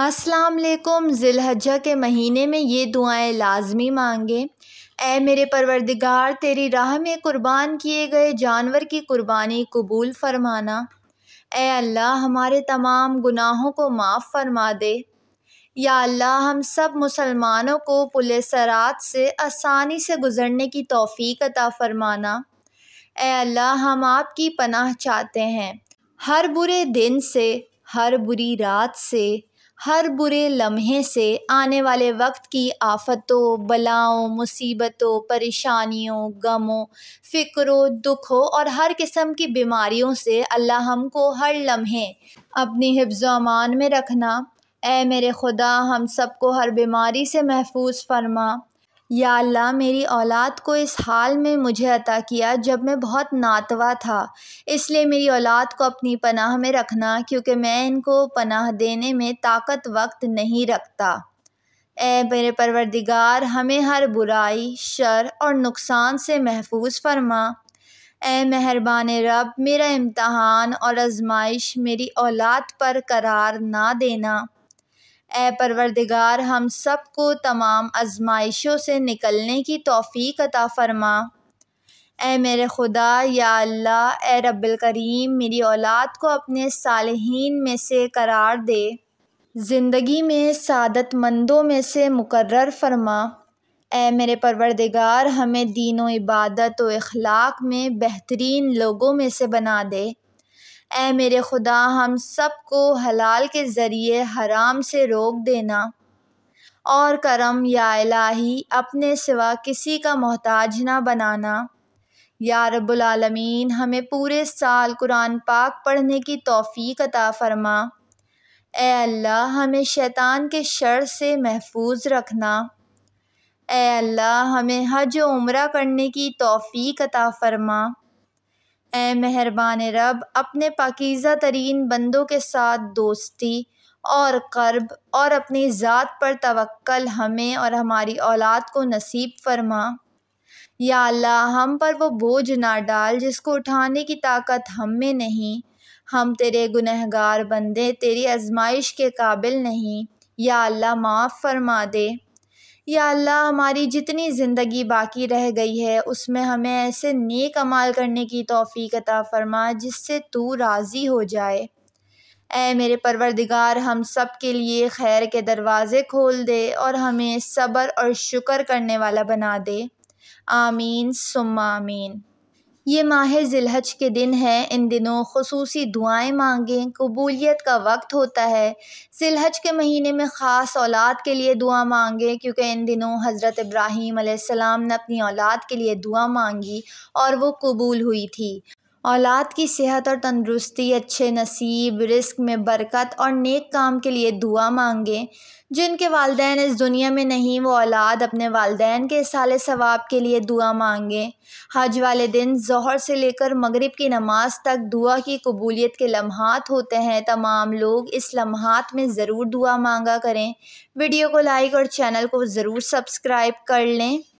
अस्सलाम वालेकुम ज़िलहज्जा के महीने में ये दुआएं लाजमी मांगें ए मेरे परवरदिगार तेरी राह में क़ुरबान किए गए जानवर की क़ुरबानी कबूल फरमाना ए अल्लाह हमारे तमाम गुनाहों को माफ़ फरमा दे या अल्लाह हम सब मुसलमानों को पुल सरात से आसानी से गुज़रने की तौफीक अता फ़रमाना ए अल्लाह हम आपकी पनाह चाहते हैं हर बुरे दिन से हर बुरी रात से हर बुरे लम्हे से आने वाले वक्त की आफतों बलाओं मुसीबतों परेशानियों गमों फ़िक्रों दुखों और हर किस्म की बीमारियों से अल्लाह हमको हर लम्हे अपनी हिफ्ज़ामान में रखना ए मेरे खुदा हम सबको हर बीमारी से महफूज फरमा या अल्लाह मेरी औलाद को इस हाल में मुझे अता किया जब मैं बहुत नातवा था इसलिए मेरी औलाद को अपनी पनाह में रखना क्योंकि मैं इनको पनाह देने में ताकत वक्त नहीं रखता ए मेरे परवरदिगार हमें हर बुराई शर और नुकसान से महफूज फरमा ए मेहरबान रब मेरा इम्तहान और आजमाइश मेरी औलाद पर करार ना देना ए परवरदिगार हम सब को तमाम आजमाइशों से निकलने की तोफ़ी अता फ़रमा ए मेरे खुदा या अल्लाह ए रब्बिल करीम मेरी औलाद को अपने सालहीन में से करार दे ज़िंदगी में सादतमंदों में से मुकर फरमा ए मेरे परवरदिगार हमें दीन व इबादत व अखलाक में बेहतरीन लोगों में से बना दे ए मेरे खुदा हम सब को हलाल के ज़रिए हराम से रोक देना और करम या इलाही अपने सिवा किसी का मोहताज ना बनाना या रबालमीन हमें पूरे साल कुरान पाक पढ़ने की तोफ़ी अता फरमा ए अल्लाह हमें शैतान के शर से महफूज रखना ए अल्लाह हमें हज उम्र करने की तोफ़ी अता फरमा ए मेहरबान रब अपने पाकिज़ा तरीन बंदों के साथ दोस्ती और क़र्ब और अपनी ज़ात पर तवक्ल हमें और हमारी औलाद को नसीब फ़रमा या अल्लाह हम पर वो बोझ ना डाल जिसको उठाने की ताकत हम में नहीं हम तेरे गुनहगार बंदे तेरी आजमाइश के काबिल नहीं या अल्लाह माफ़ फरमा दे या अल्लाह हमारी जितनी ज़िंदगी बाकी रह गई है उसमें हमें ऐसे नेक अमाल करने की तौफ़ीक अता फ़रमा जिससे तू राज़ी हो जाए ऐ मेरे परवरदिगार हम सब के लिए खैर के दरवाज़े खोल दे और हमें सब्र और शुक्र करने वाला बना दे आमीन सुम आमीन ये माह ज़िलहज के दिन है इन दिनों खसूसी दुआएं मांगें कबूलियत का वक्त होता है ज़िलहज के महीने में ख़ास औलाद के लिए दुआ मांगें क्योंकि इन दिनों हज़रत इब्राहीम ने अपनी औलाद के लिए दुआ मांगी और वो कबूल हुई थी औलाद की सेहत और तंदरुस्ती अच्छे नसीब रिस्क में बरकत और नेक काम के लिए दुआ मांगें जिनके वालदेन इस दुनिया में नहीं वो औलाद अपने वालदेन के साल सवाब के लिए दुआ मांगें हज वाले दिन जहर से लेकर मगरिब की नमाज तक दुआ की कबूलियत के लम्हात होते हैं तमाम लोग इस लम्हात में ज़रूर दुआ मांगा करें वीडियो को लाइक और चैनल को ज़रूर सब्सक्राइब कर लें